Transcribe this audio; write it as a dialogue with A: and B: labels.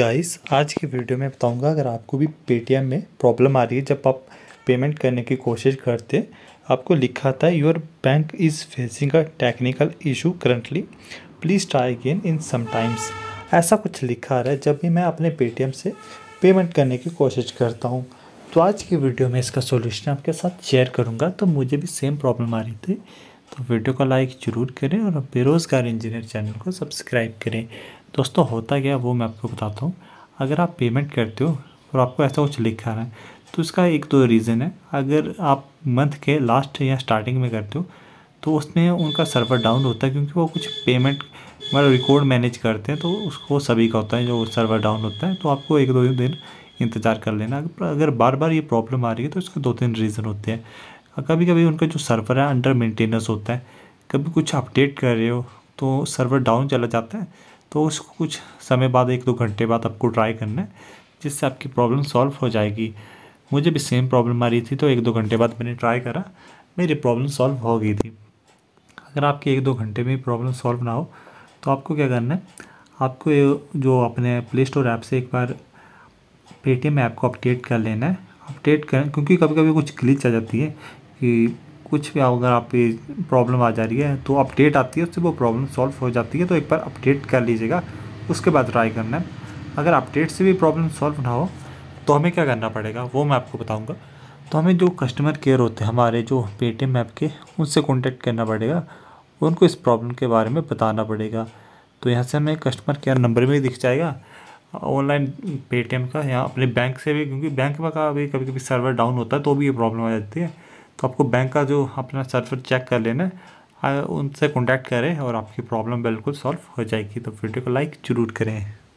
A: guys आज की video में बताऊंगा अगर आपको भी पेटीएम में प्रॉब्लम आ रही है जब आप पेमेंट करने की कोशिश करते आपको लिखा था your bank is facing a technical issue currently please try again in sometimes ऐसा कुछ लिखा आ रहा है जब भी मैं अपने पेटीएम से पेमेंट करने की कोशिश करता हूँ तो आज की वीडियो में इसका सोल्यूशन आपके साथ शेयर करूँगा तो मुझे भी सेम प्रॉब्लम आ रही थी तो वीडियो को लाइक ज़रूर करें और बेरोज़गार इंजीनियर चैनल को सब्सक्राइब करें दोस्तों होता क्या वो मैं आपको बताता हूँ अगर आप पेमेंट करते हो और आपको ऐसा कुछ लिखा रहा है तो इसका एक दो रीज़न है अगर आप मंथ के लास्ट या स्टार्टिंग में करते हो तो उसमें उनका सर्वर डाउन होता है क्योंकि वो कुछ पेमेंट मतलब रिकॉर्ड मैनेज करते हैं तो उसको सभी का होता है जो सर्वर डाउन होता है तो आपको एक दो दिन इंतज़ार कर लेना अगर बार बार ये प्रॉब्लम आ रही है तो इसके दो तीन रीज़न होते हैं कभी कभी उनका जो सर्वर है अंडर मेंटेनेंस होता है कभी कुछ अपडेट कर रहे हो तो सर्वर डाउन चला जाता है तो उसको कुछ समय बाद एक दो घंटे बाद आपको ट्राई करना है जिससे आपकी प्रॉब्लम सॉल्व हो जाएगी मुझे भी सेम प्रॉब्लम आ रही थी तो एक दो घंटे बाद मैंने ट्राई करा मेरी प्रॉब्लम सॉल्व हो गई थी अगर आपके एक दो घंटे में प्रॉब्लम सॉल्व ना हो तो आपको क्या करना है आपको जो अपने प्ले स्टोर ऐप से एक बार पेटीएम ऐप को अपडेट कर लेना है अपडेट कर क्योंकि कभी कभी कुछ क्लिच आ जाती है कि कुछ भी अगर आपकी प्रॉब्लम आ जा रही है तो अपडेट आती है उससे वो प्रॉब्लम सॉल्व हो जाती है तो एक बार अपडेट कर लीजिएगा उसके बाद ट्राई करना है अगर अपडेट से भी प्रॉब्लम सॉल्व ना हो तो हमें क्या करना पड़ेगा वो मैं आपको बताऊँगा तो हमें जो कस्टमर केयर होते हैं हमारे जो पेटीएम ऐप के उनसे कॉन्टैक्ट करना पड़ेगा उनको इस प्रॉब्लम के बारे में बताना पड़ेगा तो यहाँ से हमें कस्टमर केयर नंबर भी दिख जाएगा ऑनलाइन पेटीएम का यहाँ अपने बैंक से भी क्योंकि बैंक में का भी कभी कभी सर्वर डाउन होता है तो भी ये प्रॉब्लम आ जाती है तो आपको बैंक का जो अपना सर्वर चेक कर लेना है उनसे कॉन्टैक्ट करें और आपकी प्रॉब्लम बिल्कुल सॉल्व हो जाएगी तो वीडियो को लाइक ज़रूर करें